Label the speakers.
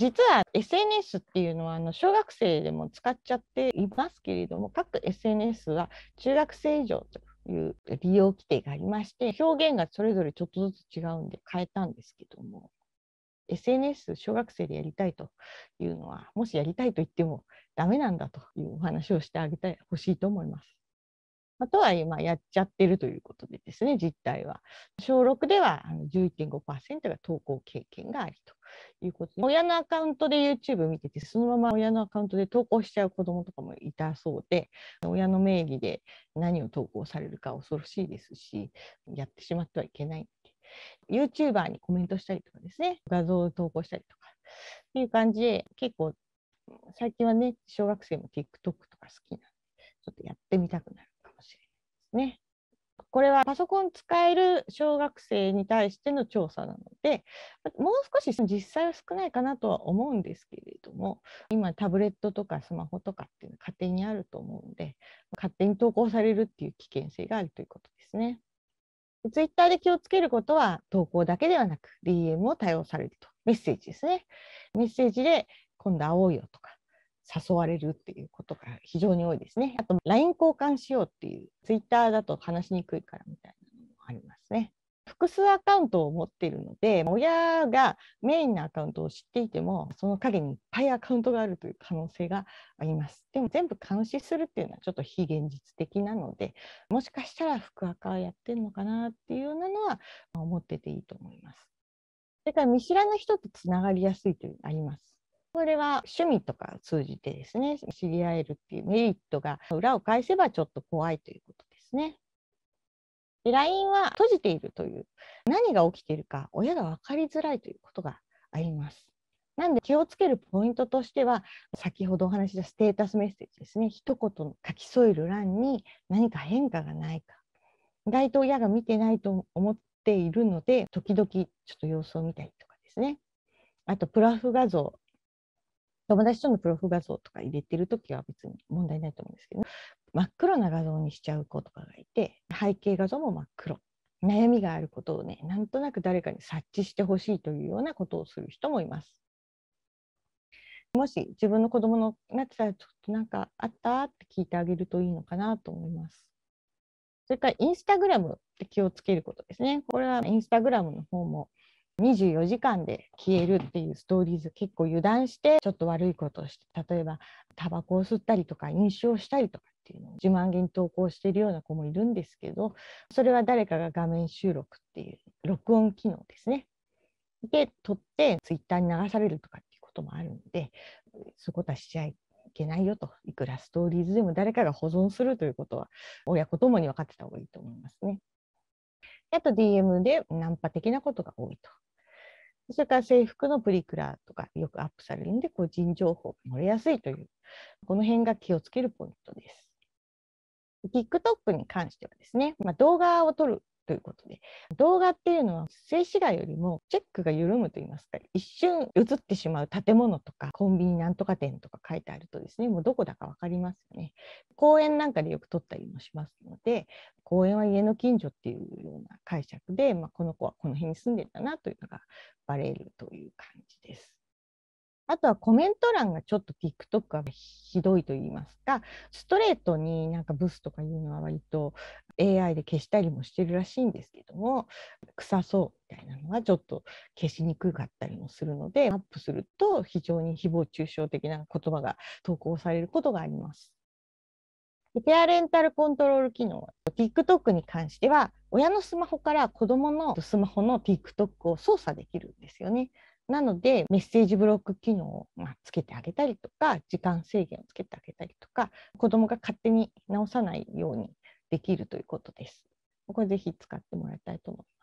Speaker 1: 実は SNS っていうのはあの小学生でも使っちゃっていますけれども各 SNS は中学生以上という利用規定がありまして表現がそれぞれちょっとずつ違うんで変えたんですけども SNS 小学生でやりたいというのはもしやりたいと言ってもダメなんだというお話をしてあげてほしいと思います。あ、とは今やっちゃってるということでですね実態は小6では11.5%が登校経験がありと。いうことで、親のアカウントで YouTube 見てて、そのまま親のアカウントで投稿しちゃう子どもとかもいたそうで、親の名義で何を投稿されるか恐ろしいですし、やってしまってはいけない。YouTuber にコメントしたりとかですね、画像を投稿したりとかっていう感じで、結構最近はね、小学生も TikTok とか好きなんで、ちょっとやってみたくなるかもしれないですね。これはパソコン使える小学生に対しての調査なのでもう少し実際は少ないかなとは思うんですけれども今タブレットとかスマホとかっていうのは家庭にあると思うんで勝手に投稿されるっていう危険性があるということですね。ツイッターで気をつけることは投稿だけではなく DM を対応されるとメッセージですね。メッセージで今度会おうよとか誘われるっていうことが非常に多いですね。あと LINE 交換しようっていう Twitter だと話しにくいからみたいなのもありますね。複数アカウントを持っているので親がメインのアカウントを知っていてもその陰にいっぱいアカウントがあるという可能性がありますでも全部監視するっていうのはちょっと非現実的なのでもしかしたら福アカやってるのかなっていうようなのは思ってていいと思いますそれから見知らぬ人とつながりやすいというのがありますこれは趣味とか通じてですね、知り合えるっていうメリットが裏を返せばちょっと怖いということですね。LINE は閉じているという、何が起きているか親が分かりづらいということがあります。なんで気をつけるポイントとしては、先ほどお話ししたステータスメッセージですね、一言書き添える欄に何か変化がないか、意外と親が見てないと思っているので、時々ちょっと様子を見たりとかですね、あとプラフ画像、友達とのプロフ画像とか入れてる時は別に問題ないと思うんですけど、真っ黒な画像にしちゃう子とかがいて、背景画像も真っ黒。悩みがあることをね、なんとなく誰かに察知してほしいというようなことをする人もいます。もし自分の子供のなってたら、ちょっとなんかあったって聞いてあげるといいのかなと思います。それからインスタグラムって気をつけることですね。これはインスタグラムの方も24時間で消えるっていうストーリーズ結構油断してちょっと悪いことをして例えばタバコを吸ったりとか飲酒をしたりとかっていうのを自慢げに投稿しているような子もいるんですけどそれは誰かが画面収録っていう録音機能ですねで撮ってツイッターに流されるとかっていうこともあるのでそういうことはしちゃいけないよといくらストーリーズでも誰かが保存するということは親子ともに分かってた方がいいと思いますね。あと DM でナンパ的なことが多いと。それから制服のプリクラとかよくアップされるんで、個人情報が漏れやすいという、この辺が気をつけるポイントです。TikTok に関してはですね、まあ、動画を撮るということで動画っていうのは静止画よりもチェックが緩むと言いますか一瞬映ってしまう建物とかコンビニなんとか店とか書いてあるとですねもうどこだか分かりますよね公園なんかでよく撮ったりもしますので公園は家の近所っていうような解釈で、まあ、この子はこの辺に住んでたなというのがバレるという感じです。あとはコメント欄がちょっと TikTok はひどいと言いますか、ストレートになんかブスとかいうのは割と AI で消したりもしてるらしいんですけども、臭そうみたいなのはちょっと消しにくかったりもするので、アップすると非常に誹謗中傷的な言葉が投稿されることがあります。ペアレンタルコントロール機能、TikTok に関しては、親のスマホから子供のスマホの TikTok を操作できるんですよね。なので、メッセージブロック機能をつけてあげたりとか、時間制限をつけてあげたりとか、子どもが勝手に直さないようにできるということです。これぜひ使ってもらいたいと思います。